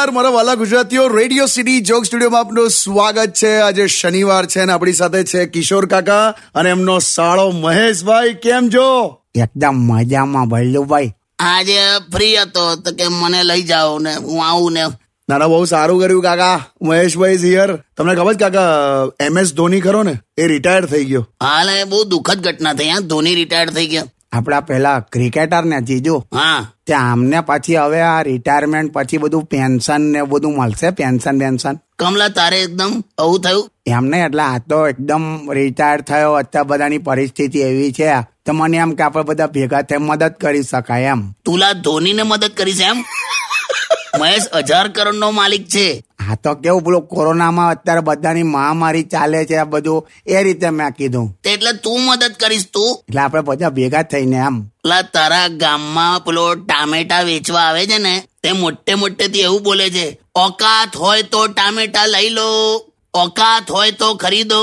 નમસ્કાર મારા વાલા ગુજરાતીઓ રેડિયો સિટી જોક સ્ટુડિયોમાં આપનું સ્વાગત છે આજે શનિવાર છે અને આપણી સાથે છે કિશોર કાકા અને એમનો સાળો મહેશભાઈ કેમ છો એકદમ મજામાં ભલ્લુભાઈ આજે ફ્રી હતો તો કે મને લઈ જાઓ ને હું આવું ને ના બહુ સારું કર્યું કાકા મહેશભાઈ હિયર તમને ખબર કાકા એમ એસ ધોની ખરો ને એ રિટાયર થઈ ગયો હા એ બહુ દુઃખદ ઘટના થઈ હા ધોની રિટાયર થઈ ગયા આપણા પેલા ક્રિકેટર ને જીજો હા તે આમને પાછી હવે આ રિટાયરમેન્ટ પછી બધું પેન્શન ને બધું મળશે પેન્શન પેન્શન કમલા તારે એકદમ આવું થયું એમને એટલે આ તો એકદમ રિટાયર થયો અત્યારે બધાની પરિસ્થિતિ એવી છે તો મને એમ કે આપણે બધા ભેગા થઈ મદદ કરી શકાય એમ તુલા ધોની ને મદદ કરીશ એમ મહેશ હજાર કરોડ નો માલિક છે હા તો કેવું પેલો કોરોનામાં અત્યારે બધાની મહામારી ચાલે છે આ બધું એ રીતે મેં કીધું એટલે તું મદદ કરીશ તું એટલે આપણે બધા ભેગા થઈને આમ એટલે તારા ગામમાં પેલો ટામેટા વેચવા આવે છે ને તે મોટે મોટે થી એવું બોલે છે ઓકાત હોય તો ટામેટા લઈ લો ઓકાત હોય તો ખરીદો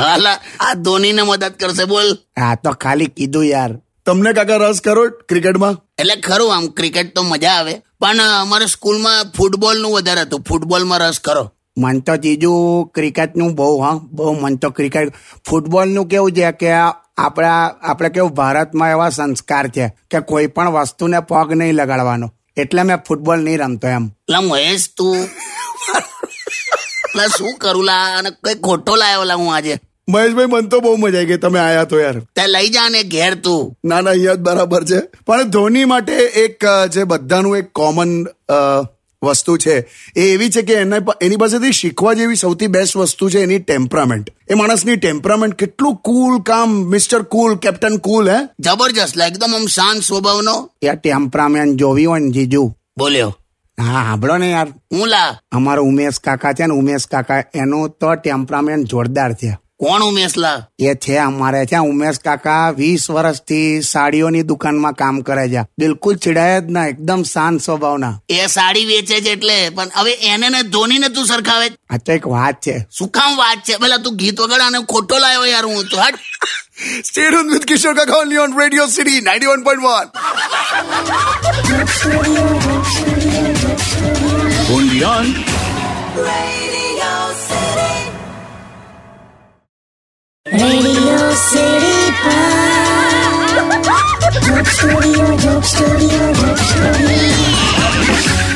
હાલા આ ધોની ને મદદ કરશે બોલ હા તો ખાલી કીધું યાર તમને કાકા રસ ખરો ક્રિકેટમાં એટલે ખરું આમ ક્રિકેટ તો મજા આવે પણ અમારે સ્કૂલમાં ફૂટબોલનું વધારે હતું ફૂટબોલમાં રસ કરો મન તો જીજુ ક્રિકેટનું બહુ હા બહુ મન તો ક્રિકેટ ફૂટબોલનું કેવું છે કે આપણા આપણે કેવું ભારતમાં એવા સંસ્કાર છે કે કોઈ પણ વસ્તુને પગ નહીં લગાડવાનો એટલે મેં ફૂટબોલ નહીં રમતો એમ એટલે મહેશ તું શું કરું લા અને કઈ ખોટો લાવ્યો લા હું આજે મહેશભાઈ મન તો બહુ મજા આવી ગઈ તમે આયા તો યાર તે લઈ જા ને ઘેર તું ના ના અહીંયા જ બરાબર છે પણ ધોની માટે એક જે બધાનું એક કોમન વસ્તુ છે એ એવી છે કે એને એની પાસેથી શીખવા જેવી સૌથી બેસ્ટ વસ્તુ છે એની ટેમ્પરામેન્ટ એ માણસની ટેમ્પરામેન્ટ કેટલું કુલ કામ મિસ્ટર કુલ કેપ્ટન કુલ હે જબરજસ્ત એકદમ આમ શાંત સ્વભાવનો યાર ટેમ્પરામેન્ટ જોવી હોય ને જીજુ બોલ્યો હા સાંભળો ને યાર હું લા અમારો ઉમેશ કાકા છે ને ઉમેશ કાકા એનું તો ટેમ્પરામેન્ટ જોરદાર છે કોણ ઉમેશ લા એ છે અમારે છે ઉમેશ કાકા વીસ વર્ષથી સાડીઓની દુકાનમાં કામ કરે છે બિલકુલ ચીડાય જ ના એકદમ શાંત સ્વભાવના એ સાડી વેચે છે એટલે પણ હવે એને ને ધોનીને તું સરખાવે આ તો એક વાત છે શું કામ વાત છે પેલા તું ગીત વગર અને ખોટો લાયો યાર હું તો હટ Stay tuned with Kishore Kaka only on Radio City 91.1. Only on Radio City Pod. joke studio, joke studio, joke studio.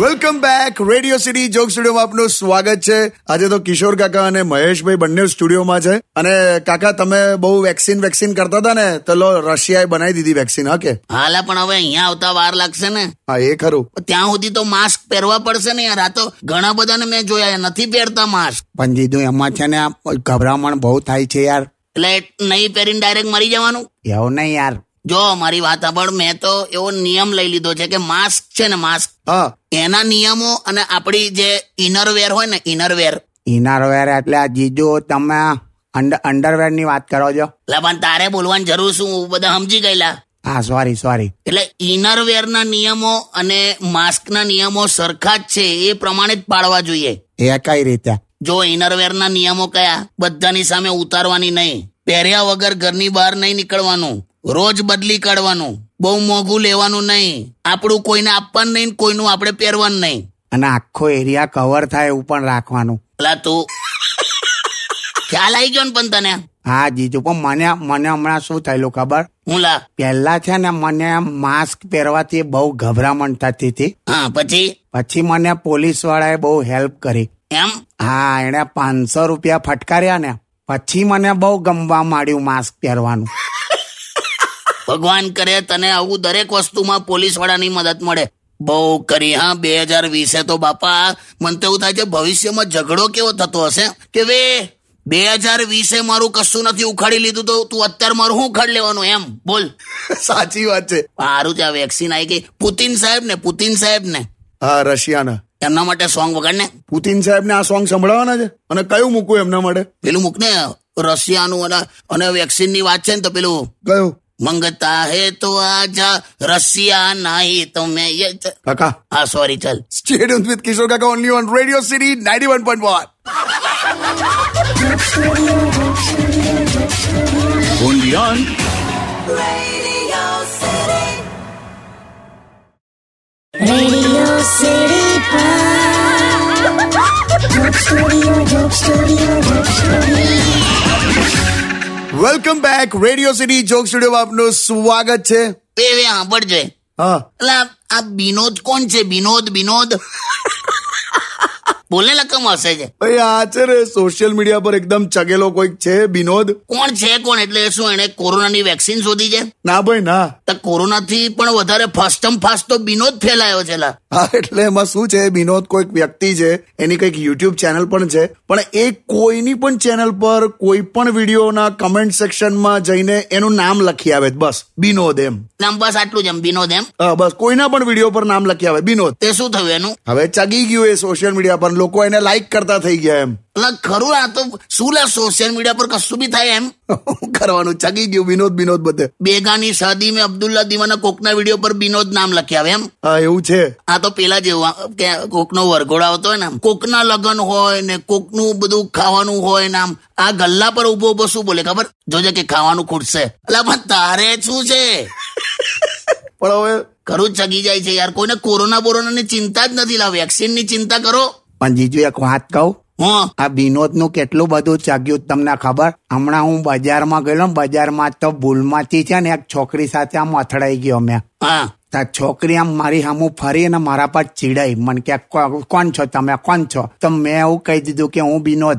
Welcome back radio city joke studio આપનું સ્વાગત છે આજે તો કિશોર કાકા અને મહેશભાઈ બંને સ્ટુડિયોમાં છે અને કાકા તમે બહુ વેક્સિન વેક્સિન કરતા હતા ને તો લો રશિયાએ બનાવી દીધી વેક્સિન હા કે હાલા પણ હવે અહીંયા આવતા વાર લાગશે ને હા એ ખરું ત્યાં સુધી તો માસ્ક પહેરવા પડશે ને યાર આ તો ઘણા બધાને મેં જોયા નથી પહેરતા માસ્ક પણ દીધું એમાં છે ને ગભરામણ બહુ થાય છે યાર એટલે નહીં પહેરીને ડાયરેક્ટ મરી જવાનું એવું નહીં યાર જો મારી વાત સાંભળ મેં તો એવો નિયમ લઈ લીધો છે કે માસ્ક છે ને માસ્ક એના નિયમો અને આપણી જે ઇનરવેર હોય ને ઇનરવેર ઇનરવેર એટલે જીજુ તમે અંડરવેર ની વાત કરો છો એટલે પણ તારે બોલવાની જરૂર શું બધા સમજી ગયેલા હા સોરી સોરી એટલે ઇનરવેર ના નિયમો અને માસ્ક ના નિયમો સરખા જ છે એ પ્રમાણે જ પાળવા જોઈએ એ કઈ રીતે જો ઇનરવેર ના નિયમો કયા બધાની સામે ઉતારવાની નહીં પહેર્યા વગર ઘરની બહાર નહીં નીકળવાનું રોજ બદલી કાઢવાનું બહુ મોંઘું લેવાનું નહીં આપણું કોઈને આપવાનું નહીં કોઈનું આપણે પહેરવાનું નહીં અને આખો એરિયા કવર થાય એવું પણ રાખવાનું પેલા તું ખ્યાલ આવી ગયો ને પણ તને હા જીજુ પણ મને મને હમણાં શું થયેલું ખબર હું લા પહેલા છે ને મને માસ્ક પહેરવાથી બહુ ગભરામણ થતી હતી હા પછી પછી મને પોલીસ વાળાએ બહુ હેલ્પ કરી એમ હા એને પાંચસો રૂપિયા ફટકાર્યા ને પછી મને બહુ ગમવા માંડ્યું માસ્ક પહેરવાનું ભગવાન કરે તને આવું દરેક વસ્તુમાં પોલીસ વાળાની મદદ મળે બહુ કરી હા બે હજાર વીસે તો બાપા મને તો એવું થાય છે ભવિષ્યમાં ઝઘડો કેવો થતો હશે કે વે બે હજાર વીસે મારું કશું નથી ઉખાડી લીધું તો તું અત્યારે મારું શું ઉખાડી લેવાનું એમ બોલ સાચી વાત છે સારું છે આ વેક્સિન આવી ગઈ પુતિન સાહેબ ને પુતિન સાહેબ ને હા રશિયાના એમના માટે સોંગ વગાડ ને પુતિન સાહેબ ને આ સોંગ સંભળાવાના છે અને કયું મૂકવું એમના માટે પેલું મૂક ને રશિયાનું અને વેક્સિન ની વાત છે ને તો પેલું કયું मंगता है तो आजा रसिया नहीं तो मैं ये काका हाँ सॉरी चल stadium with Kishore Kaka only on radio city 91.1 only on welcome back radio city joke studio આપનું સ્વાગત છે એ સાંભળજે હા એટલે આ બિનોદ કોણ છે બિનોદ બિનોદ બોલે લકમ હશે કે ભાઈ આ છે રે સોશિયલ મીડિયા પર એકદમ ચગેલો કોઈક છે બિનોદ કોણ છે કોણ એટલે શું એને કોરોનાની વેક્સિન શોધી છે ના ભાઈ ના તો કોરોનાથી પણ વધારે ફાસ્ટમ ફાસ્ટ તો વિનોદ ફેલાયો છે હા એટલે એમાં શું છે વિનોદ કોઈક વ્યક્તિ છે એની કંઈક યુટ્યુબ ચેનલ પણ છે પણ એ કોઈની પણ ચેનલ પર કોઈ પણ વિડીયોના કમેન્ટ સેક્શન માં જઈને એનું નામ લખી આવે બસ બિનોદ એમ નામ બસ આટલું જ એમ વિનોદ એમ બસ કોઈના પણ વિડીયો પર નામ લખી આવે વિનોદ તે શું થયું એનું હવે ચગી ગયું એ સોશિયલ મીડિયા પર લોકો એને લાઈક કરતા થઈ ગયા એમ એટલે ખરું આ તો શું લે સોશિયલ મીડિયા પર કશું બી થાય એમ કરવાનું ચગી ગયું વિનોદ વિનોદ બધે બેગાની શાદી મેં અબ્દુલ્લા દીવાના કોકના વિડીયો પર વિનોદ નામ લખ્યા આવે એમ હા એવું છે આ તો પેલા જેવું કે કોકનો વરઘોડો આવતો હોય ને આમ કોકના લગ્ન હોય ને કોકનું બધું ખાવાનું હોય ને આમ આ ગલ્લા પર ઉભો ઉભો શું બોલે ખબર જોજે કે ખાવાનું ખૂટશે એટલે પણ તારે શું છે પણ હવે ઘરું ચગી જાય છે યાર કોઈને કોરોના બોરોનાની ચિંતા જ નથી લાવ ની ચિંતા કરો પણ જીજુ એક વાત કહું આ વિનોદ નું કેટલું બધું ચગ્યું તમને ખબર હમણાં હું બજારમાં ગયેલો બજારમાં તો ભૂલમાંથી છે ને એક છોકરી સાથે આમ અથડાઈ ગયો મેં તા છોકરી આમ મારી સામુ ફરી અને મારા પર ચીડાઈ મને કે કોણ છો તમે કોણ છો તો મેં એવું કહી દીધું કે હું વિનોદ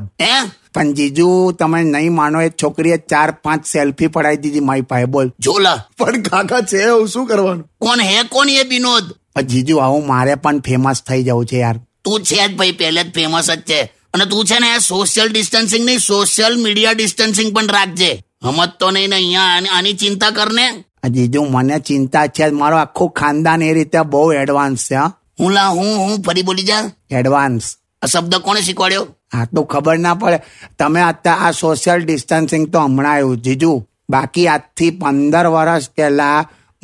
પણ જીજુ તમે નહીં માનો એ છોકરીએ ચાર પાંચ સેલ્ફી પડાવી દીધી મારી પાસે બોલ જોલા પણ કાકા છે શું કરવાનું કોણ હે કોણ એ વિનોદ જીજુ આવું મારે પણ ફેમસ થઈ જવું છે યાર તું છે જ ભાઈ પહેલે જ ફેમસ જ છે અને તું છે ને સોશિયલ ડિસ્ટન્સિંગ નહીં સોશિયલ મીડિયા ડિસ્ટન્સિંગ પણ રાખજે હમત તો નહીં ને અહીંયા આની ચિંતા કરને ને જીજુ મને ચિંતા છે મારો આખું ખાનદાન એ રીતે બહુ એડવાન્સ છે હું લા હું હું ફરી બોલી જા એડવાન્સ આ શબ્દ કોણે શીખવાડ્યો હા તો ખબર ના પડે તમે અત્યારે આ સોશિયલ ડિસ્ટન્સિંગ તો હમણાં આવ્યું જીજુ બાકી આજથી પંદર વર્ષ પહેલા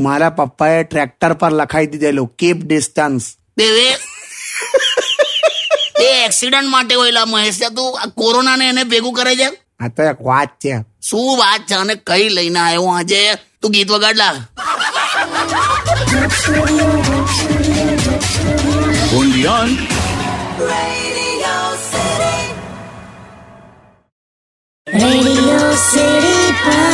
મારા પપ્પાએ ટ્રેક્ટર પર લખાઈ દીધેલું કીપ ડિસ્ટન્સ એ એક્સિડન્ટ માટે હોયલા મહેશ તું આ કોરોના ને એને ભેગું કરે છે આ તો એક વાત છે શું વાત છે અને કઈ લઈને આવ્યો આજે તું ગીત વગાડલા Radio City Pod.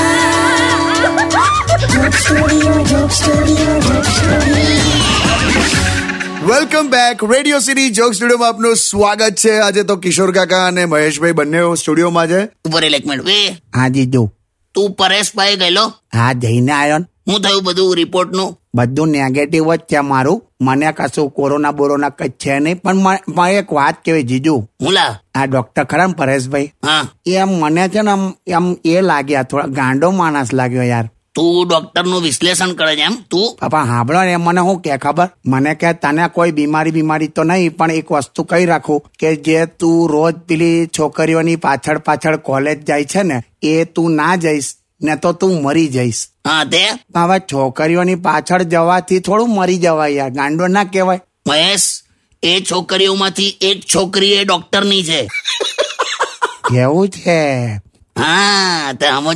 Joke Studio, Joke welcome back radio city joke સ્ટુડિયોમાં આપનું સ્વાગત છે આજે તો કિશોર કાકા અને મહેશભાઈ બંને સ્ટુડિયોમાં છે ઉપર એક મિનિટ વે હા જીજુ તું પરેશભાઈ ગયેલો હા જઈને આવ્યો હું થયું બધું રિપોર્ટ નું બધું નેગેટિવ જ છે મારું મને કશું કોરોના બોરોના કઈ છે નહીં પણ એક વાત કેવી જીજુ બોલા આ ડોક્ટર ખરા પરેશભાઈ હા એમ મને છે ને એમ એ લાગ્યા થોડા ગાંડો માણસ લાગ્યો યાર તું ડોક્ટરનું વિશ્લેષણ કરે છે એમ તું પપ્પા સાંભળો ને મને શું કે ખબર મને કે તને કોઈ બીમારી બીમારી તો નહીં પણ એક વસ્તુ કહી રાખું કે જે તું રોજ પેલી છોકરીઓની પાછળ પાછળ કોલેજ જાય છે ને એ તું ના જઈશ ને તો તું મરી જઈશ હા તે હવે છોકરીઓની પાછળ જવાથી થોડું મરી જવાય યાર ગાંડો ના કહેવાય મહેશ એ છોકરીઓમાંથી એક છોકરી એ ડોક્ટરની છે એવું છે હા તે આમ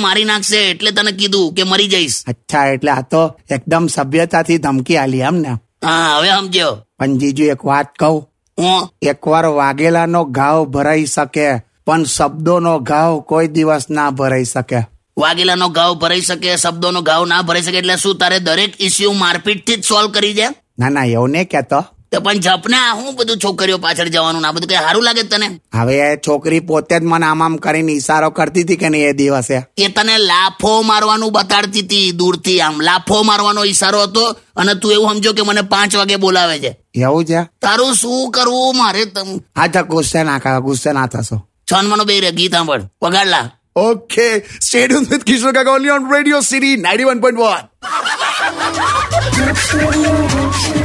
મારી નાખશે એટલે તને કીધું કે મરી જઈશ અચ્છા એટલે આ તો એકદમ સભ્યતાથી ધમકી આલી એમ ને હા હવે સમજ્યો પણ જીજુ એક વાત કહું હું એકવાર વાગેલાનો ઘાવ ભરાઈ શકે પણ શબ્દોનો ઘાવ કોઈ દિવસ ના ભરાઈ શકે વાગેલાનો ઘાવ ભરાઈ શકે શબ્દોનો ઘાવ ના ભરાઈ શકે એટલે શું તારે દરેક ઇસ્યુ મારપીટથી જ સોલ્વ કરી દે ના ના એવું નહીં કહેતો તો પણ જપના હું બધું છોકરીઓ પાછળ જવાનું આ બધું કઈ સારું લાગે તને હવે એ છોકરી પોતે જ મને આમ આમ કરીને ઈશારો કરતી હતી કે નહીં એ દિવસે એ તને લાફો મારવાનું બતાડતી હતી દૂરથી આમ લાફો મારવાનો ઈશારો હતો અને તું એવું સમજો કે મને પાંચ વાગે બોલાવે છે એવું છે તારું શું કરવું મારે તમ હા તો ગુસ્સે ના ગુસ્સે ના થશો છન મનો બે રે ગીત સાંભળ વગાડલા okay stadium with Kishore Kaka on radio city 91.1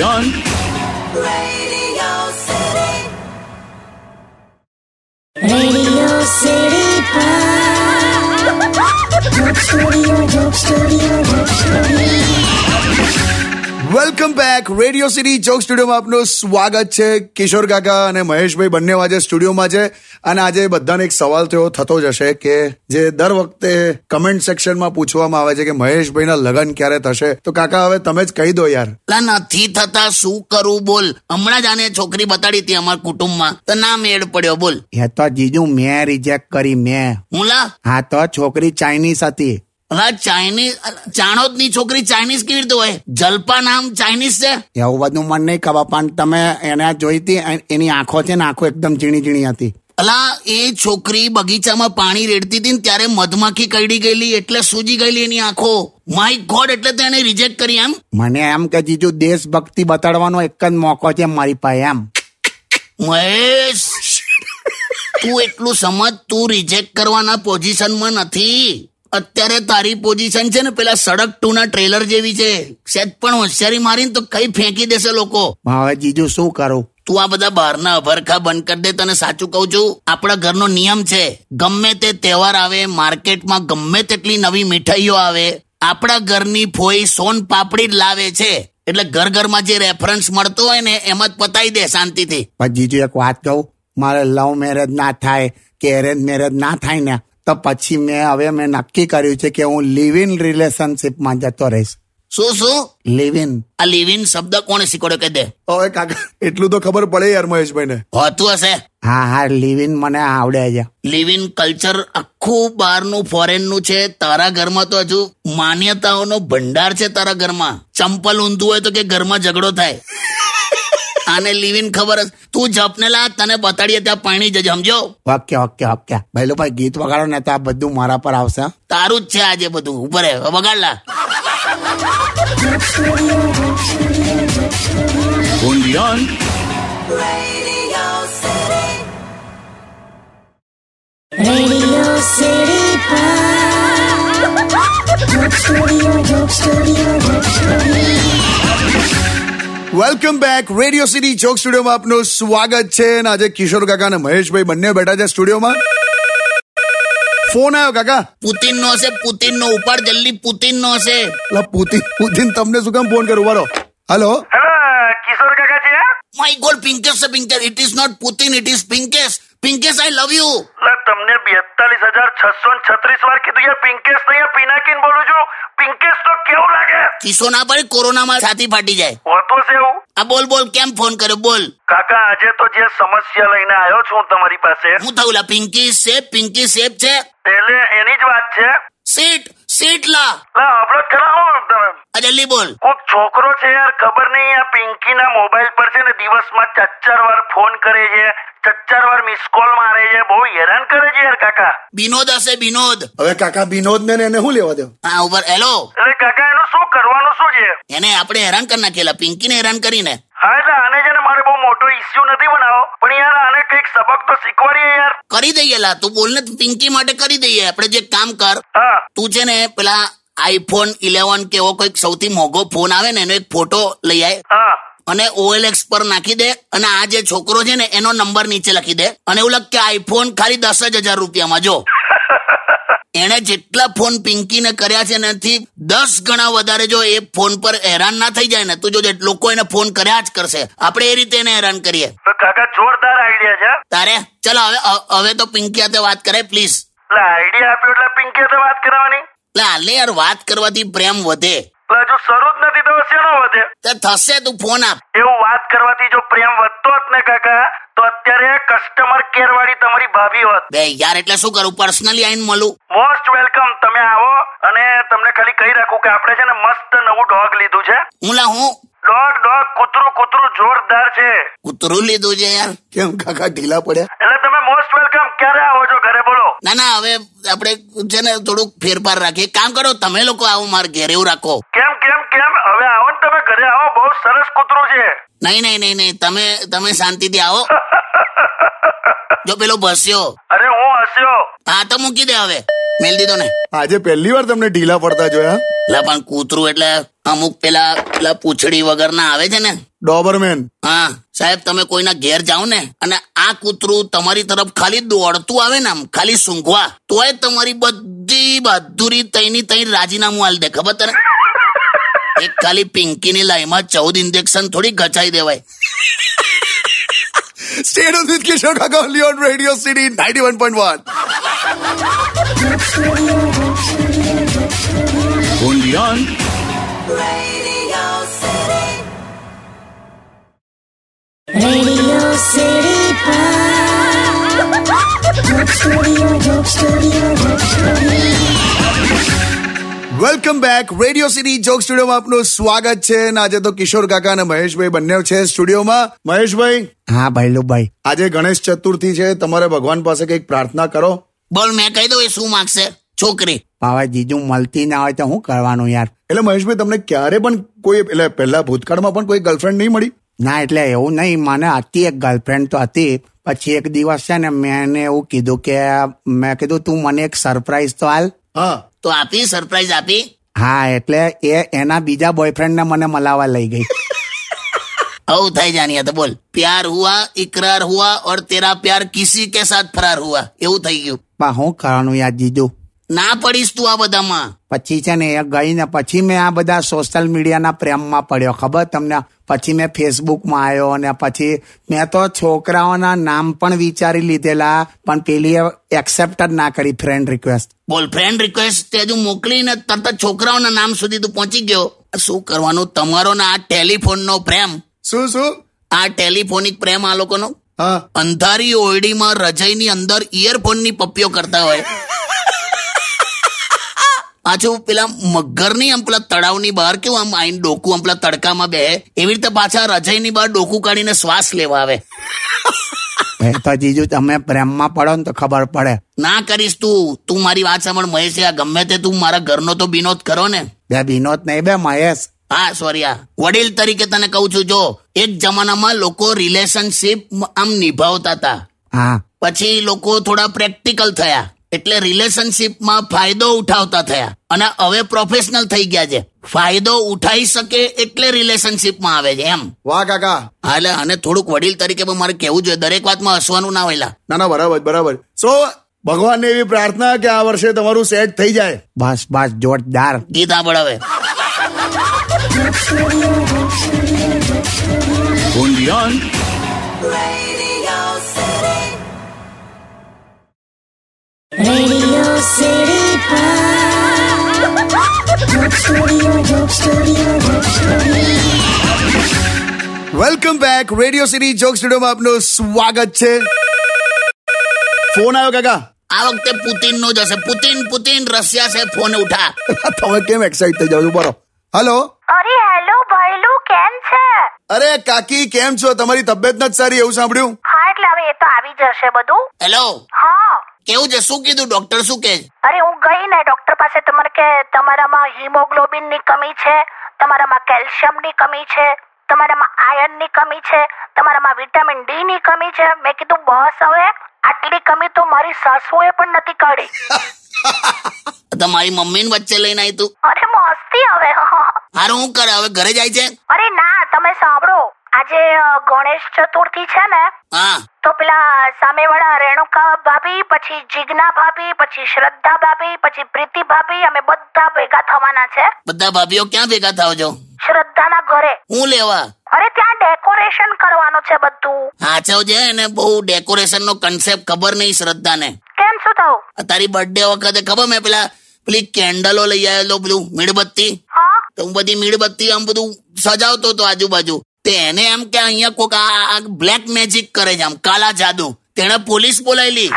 Radio City. Radio City Pod. Dope Studio, Dope Studio, Dope Studio. Welcome back radio city joke સ્ટુડિયોમાં આપનું સ્વાગત છે કિશોર કાકા અને મહેશભાઈ બંને આજે સ્ટુડિયોમાં છે અને આજે બધાને એક સવાલ થયો થતો જ હશે કે જે દર વખતે કમેન્ટ સેક્શનમાં પૂછવામાં આવે છે કે મહેશભાઈના લગન ક્યારે થશે તો કાકા હવે તમે જ કહી દો યાર નથી થતા શું કરું બોલ હમણાં જ આને છોકરી બતાડી હતી અમારા કુટુંબમાં તો ના મેળ પડ્યો બોલ એ તો જીજુ મેં રિજેક્ટ કરી મેં હું લા હા તો છોકરી ચાઇનીઝ હતી હા ચાઇનીઝ ચાણોદની છોકરી ચાઇનીઝ કેવી રીતે હોય જલપા ચાઇનીઝ છે એવું બધું મને નહીં ખબર પણ તમે એને જોઈ એની આંખો છે ને આંખો એકદમ ઝીણી ઝીણી હતી અલા એ છોકરી બગીચામાં પાણી રેડતી હતી ને ત્યારે મધમાખી કરડી ગયેલી એટલે સૂજી ગયેલી એની આંખો માય ગોડ એટલે તેને એને રિજેક્ટ કરી એમ મને એમ કે જીજુ દેશભક્તિ બતાડવાનો એક જ મોકો છે મારી પાસે એમ મહેશ તું એટલું સમજ તું રિજેક્ટ કરવાના પોઝિશનમાં નથી અત્યારે તારી પોઝિશન છે ને પેલા સડક ટુ ના ટ્રેલર જેવી છે સેજ પણ હોશિયારી મારીને તો કઈ ફેંકી દેશે લોકો હવે જીજુ શું કરો તું આ બધા બહારના અભરખા બંધ કરી દે તને સાચું કહું છું આપણા ઘરનો નિયમ છે ગમે તે તહેવાર આવે માર્કેટમાં ગમે તેટલી નવી મીઠાઈઓ આવે આપણા ઘરની ફોઈ સોન પાપડી જ લાવે છે એટલે ઘર ઘરમાં જે રેફરન્સ મળતો હોય ને એમ જ પતાવી દે શાંતિથી પણ જીજુ એક વાત કહું મારે લવ મેરેજ ના થાય કે એરેન્જ મેરેજ ના થાય ને તો પછી મેં હવે મેં નક્કી કર્યું છે કે હું લિવ ઇન રિલેશનશીપમાં જતો રહીશ શું શું લિવ ઇન આ લિવ ઇન શબ્દ કોણે શીખવાડ્યો કે દે ઓય કાકા એટલું તો ખબર પડે યાર મહેશભાઈ ને હોતું હશે હા હા લિવ ઇન મને આવડે છે લિવ ઇન કલ્ચર આખું બહારનું ફોરેનનું છે તારા ઘરમાં તો હજુ માન્યતાઓનો ભંડાર છે તારા ઘરમાં ચંપલ ઊંધું હોય તો કે ઘરમાં ઝઘડો થાય તને લીવીન ખબર જ તું જપને લા તને બતાડીએ ત્યાં પાણી જજે સમજો ઓકે ઓકે ઓકે ભાઈ લો ભાઈ ગીત વગાડો ને તો આ બધું મારા પર આવશે તારું જ છે આજે બધું ઉભરે વગાડ લા On Beyond. Welcome back radio city joke સ્ટુડિયોમાં આપનું સ્વાગત છે અને આજે કિશોર કાકા અને મહેશભાઈ બંને બેઠા છે સ્ટુડિયોમાં ફોન આવ્યો કાકા પુતિન નો છે પુતિન નો ઉપાડ જલ્દી પુતિન નો છે લા પુતિન પુતિન તમને શું કામ ફોન કર્યો ઉભારો હેલો કિશોર કાકા છે માય ગોડ પિંકેશ છે Pinkesh it is not Putin it is Pinkesh Pinkesh I love you તમને બેતાલીસ હજાર છસો છત્રીસ વાર કીધું યાર પિંકેશ નહીં પિનાકીન બોલું છું પિંકેશ તો કેવું લાગે કિશો ના પડે કોરોના માં છાતી ફાટી જાય બોલ દેવું આ બોલ બોલ કેમ ફોન કર્યો બોલ કાકા આજે તો જે સમસ્યા લઈને આવ્યો છું તમારી પાસે હું થયું પિંકી શેપ પિંકી શેપ છે એટલે એની જ વાત છે સીટ સીટ લા લા અપલોડ કરાવો જલ્દી બોલ કોક છોકરો છે યાર ખબર નહીં આ પિંકી ના મોબાઈલ પર છે ને દિવસ ચાર ચાર વાર ફોન કરે છે ચાર વાર મિસ કોલ મારે છે બહુ હેરાન કરે છે યાર કાકા વિનોદ હશે વિનોદ હવે કાકા વિનોદ ને એને શું લેવા દો હા ઉપર હેલો એટલે કાકા એનું શું કરવાનું શું છે એને આપણે હેરાન કરી નાખેલા પિંકી ને હેરાન કરીને હા એટલે આને છે ને મારે બહુ મોટો ઇસ્યુ નથી બનાવો પણ યાર આને કઈક સબક તો શીખવાડીએ યાર કરી દઈએ લા તું બોલ ને પિંકી માટે કરી દઈએ આપણે જે કામ કર તું છે ને પેલા આઈફોન ઇલેવન કે એવો કોઈક સૌથી મોંઘો ફોન આવે ને એનો એક ફોટો લઈ આય અને ઓએલએક્સ પર નાખી દે અને આ જે છોકરો છે ને એનો નંબર નીચે લખી દે અને એવું લખ કે આઈફોન ખાલી દસ જ હજાર રૂપિયામાં જો એણે જેટલા ફોન પિંકીને કર્યા છે એનાથી દસ ગણા વધારે જો એ ફોન પર હેરાન ના થઈ જાય ને તો જો લોકો એને ફોન કર્યા જ કરશે આપણે એ રીતે એને હેરાન કરીએ કાકા જોરદાર આઈડિયા છે તારે ચલો હવે હવે તો પિંકી સાથે વાત કરે પ્લીઝ આઈડિયા આપ્યો એટલે પિંકી સાથે વાત કરવાની લે યાર વાત કરવાથી પ્રેમ વધે જો શરૂ જ નથી તો શેનો વધે તે થશે તું ફોન આપ એવું વાત કરવાથી જો પ્રેમ વધતો જ ને કાકા તો અત્યારે કસ્ટમર કેર વાળી તમારી ભાભી હોત બે યાર એટલે શું કરું પર્સનલી આઈને મળું મોસ્ટ વેલકમ તમે આવો અને તમને ખાલી કહી રાખું કે આપણે છે ને મસ્ત નવું ડોગ લીધું છે હું લા હું ડોગ ડોગ કૂતરું કૂતરું જોરદાર છે કૂતરું લીધું છે યાર કેમ કાકા ઢીલા પડ્યા એટલે તમે મોસ્ટ વેલકમ ક્યારે આવો છો ઘરે બોલો ના ના હવે આપણે છે ને થોડુંક ફેરફાર રાખીએ કામ કરો તમે લોકો આવો માર ઘેરે એવું રાખો કેમ કેમ કેમ હવે આવો ને તમે ઘરે આવો બહુ સરસ કૂતરું છે નહીં નહીં નહીં નહીં તમે તમે શાંતિથી આવો જો પેલો ભસ્યો અરે હું હસ્યો હા તો મૂકી દે હવે મેલ દીધો ને આજે પહેલી વાર તમને ઢીલા પડતા જોયા એટલે પણ કૂતરું એટલે અમુક પેલા પેલા પૂછડી વગર ના આવે છે ને ડોબરમેન હા સાહેબ તમે કોઈના ઘેર જાઓ ને અને આ કૂતરું તમારી તરફ ખાલી દોડતું આવે ને આમ ખાલી સૂંઘવા તોય તમારી બધી બહાદુરી તઈની તઈ રાજીનામું આલ દે ખબર તને એક ખાલી પિંકી ની પિંકીની માં ચૌદ ઇન્જેક્શન થોડી ગચાઈ દેવાય Stay tuned with Kishore Kakoli on Radio City 91.1. Only on welcome back radio city joke સ્ટુડિયોમાં આપનું સ્વાગત છે અને આજે તો કિશોર કાકા અને મહેશભાઈ બંને છે સ્ટુડિયોમાં મહેશભાઈ હા ભાઈ આજે ગણેશ ચતુર્થી છે તમારે ભગવાન પાસે કંઈક પ્રાર્થના કરો બોલ મેં કહી દઉં એ શું માંગશે છોકરી પાવા જીજુ મળતી ના હોય તો હું કરવાનું યાર એટલે મહેશભાઈ તમને ક્યારે પણ કોઈ એટલે પહેલા ભૂતકાળમાં પણ કોઈ ગર્લફ્રેન્ડ નહીં મળી ના એટલે એવું નહીં મને હતી એક ગર્લફ્રેન્ડ તો હતી પછી એક દિવસ છે ને મેં એને એવું કીધું કે મેં કીધું તું મને એક સરપ્રાઈઝ તો હાલ હા તો આપી સરપ્રાઈઝ આપી હા એટલે એ એના બીજા બોયફ્રેન્ડ ને મને મલાવા લઈ ગઈ આવું થાય જાણીએ તો બોલ પ્યાર હુઆ ઇકરાર હુઆ ઓર તેરા પ્યાર કિસી કે સાથ ફરાર હુઆ એવું થઈ ગયું બા હું કરવાનું યાદ જીજો ના પડીશ તું આ બધામાં પછી છે ને એ ગઈ ને પછી મેં આ બધા સોશિયલ મીડિયાના પ્રેમમાં પડ્યો ખબર તમને પછી મેં ફેસબુકમાં આવ્યો અને પછી મેં તો છોકરાઓના નામ પણ વિચારી લીધેલા પણ પેલી એક્સેપ્ટ જ ના કરી ફ્રેન્ડ રિક્વેસ્ટ બોલ ફ્રેન્ડ રિક્વેસ્ટ તે હજુ મોકલીને તરત છોકરાઓના નામ સુધી તું પહોંચી ગયો શું કરવાનું તમારો ને આ ટેલિફોન નો પ્રેમ શું શું આ ટેલિફોનિક પ્રેમ આ લોકોનો અંધારી ઓરડીમાં રજયની અંદર ની પપ્પીઓ કરતા હોય પાછું પેલા મગરની આમ પેલા તળાવની બહાર કેવું આમ આઈને ડોકું આમ પેલા તડકામાં બે એવી રીતે પાછા ની બહાર ડોકું કાઢીને શ્વાસ લેવા આવે તો જીજુ તમે પ્રેમમાં પડો ને તો ખબર પડે ના કરીશ તું તું મારી વાત સાંભળ મહેશ આ ગમે તે તું મારા ઘરનો તો વિનોદ કરો ને બે વિનોદ નહીં બે મહેશ હા સોરી આ વડીલ તરીકે તને કહું છું જો એક જમાનામાં લોકો રિલેશનશિપ આમ નિભાવતા હતા હા પછી લોકો થોડા પ્રેક્ટિકલ થયા એટલે રિલેશનશિપમાં ફાયદો ઉઠાવતા થયા અને હવે પ્રોફેશનલ થઈ ગયા છે ફાયદો ઉઠાઈ શકે એટલે રિલેશનશિપમાં આવે છે એમ વાહ કાકા હા અને થોડુંક વડીલ તરીકે પણ મારે કહેવું જોઈએ દરેક વાતમાં હસવાનું ના હોય ના ના બરાબર બરાબર સો ભગવાનને એવી પ્રાર્થના કે આ વર્ષે તમારું સેટ થઈ જાય બસ બસ જોરદાર ગીત સાંભળાવે હવે radio city welcome back radio city joke સ્ટુડિયોમાં આપનું સ્વાગત છે ફોન આવ્યો કાકા આ વખતે પુતિન નો જશે પુતિન પુતિન રશિયા છે ફોન ઉઠા તમે કેમ એક્સાઇટ થઈ જાવ છો બરો હેલો અરે હેલો ભાઈલું કેમ છે અરે કાકી કેમ છો તમારી તબિયત નથી સારી એવું સાંભળ્યું હા એટલે હવે એ તો આવી જશે બધું હેલો હા કેવું છે શું કીધું ડોક્ટર શું કે અરે હું ગઈ ને ડોક્ટર પાસે તમારે કે તમારામાં હિમોગ્લોબિન ની કમી છે તમારામાં કેલ્શિયમ ની કમી છે તમારામાં આયર્ન ની કમી છે તમારામાં વિટામિન ડી ની કમી છે મેં કીધું બસ હવે આટલી કમી તો મારી સાસુએ પણ નથી કાઢી તમારી મમ્મી વચ્ચે લઈને આવી તું અરે મસ્તી હવે હારું હું કરે હવે ઘરે જાય છે અરે ના તમે સાંભળો આજે ગણેશ ચતુર્થી છે ને તો પેલા સામે વાળા રેણુકા ભાભી પછી જીજ્ઞા ભાભી પછી શ્રદ્ધા ભાભી પછી પ્રીતિ ભાભી અમે બધા ભેગા થવાના છે બધા ભાભીઓ ક્યાં ભેગા થાવ છો શ્રદ્ધાના ઘરે હું લેવા અરે ત્યાં ડેકોરેશન કરવાનું છે બધું હાચવ છે એને બહુ ડેકોરેશન નો કન્સેપ્ટ ખબર નહીં ને કેમ શું થયું તારી બર્થડે વખતે ખબર મેં પેલા પેલી કેન્ડલો લઈ આવેલો પેલું મીણબત્તી તો હું બધી મીણબત્તી આમ બધું સજાવતો હતો આજુબાજુ તે એને એમ કે અહીંયા કોક આ બ્લેક મેજિક કરે છે આમ કાલા જાદુ તેણે પોલીસ બોલાયેલી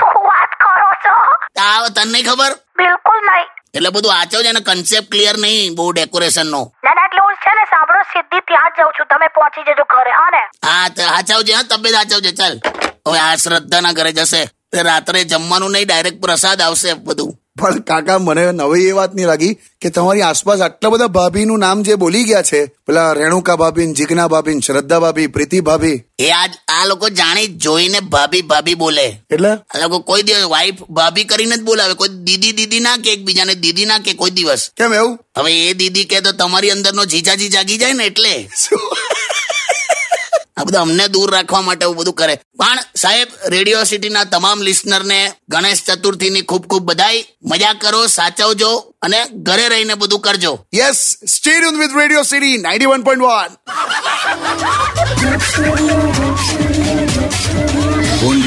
તને નહીં ખબર બિલકુલ નહીં એટલે બધું આચો છે કન્સેપ્ટ ક્લિયર નહીં બહુ ડેકોરેશન નો ના ના એટલે હું છે ને સાંભળો સીધી ત્યાં જ જાઉં છું તમે પહોંચી જજો ઘરે હા ને હા આચાવજે હા તબિયત આચાવજે ચાલ હવે આ શ્રદ્ધાના ઘરે જશે રાત્રે જમવાનું નહીં ડાયરેક્ટ પ્રસાદ આવશે બધું પણ કાકા મને નવી એ વાત નહીં લાગી કે તમારી આસપાસ આટલા બધા ભાભી નું નામ જે બોલી ગયા છે પેલા રેણુકા ભાભી જીગના ભાભી શ્રદ્ધા ભાભી પ્રીતિ ભાભી એ આજ આ લોકો જાણી જોઈને ભાભી ભાભી બોલે એટલે આ લોકો કોઈ દિવસ વાઈફ ભાભી કરીને જ બોલાવે કોઈ દીદી દીદી ના કે એકબીજાને દીદી ના કે કોઈ દિવસ કેમ એવું હવે એ દીદી કે તો તમારી અંદર અંદરનો જીજાજી જાગી જાય ને એટલે આ બધા અમને દૂર રાખવા માટે એવું બધું કરે પણ સાહેબ રેડિયો સિટીના તમામ લિસનરને ગણેશ ચતુર્થીની ખૂબ ખૂબ બધાઈ મજા કરો સાચવજો અને ઘરે રહીને બધું કરજો યસ સ્ટે યુન with radio city ninety one 91.1 on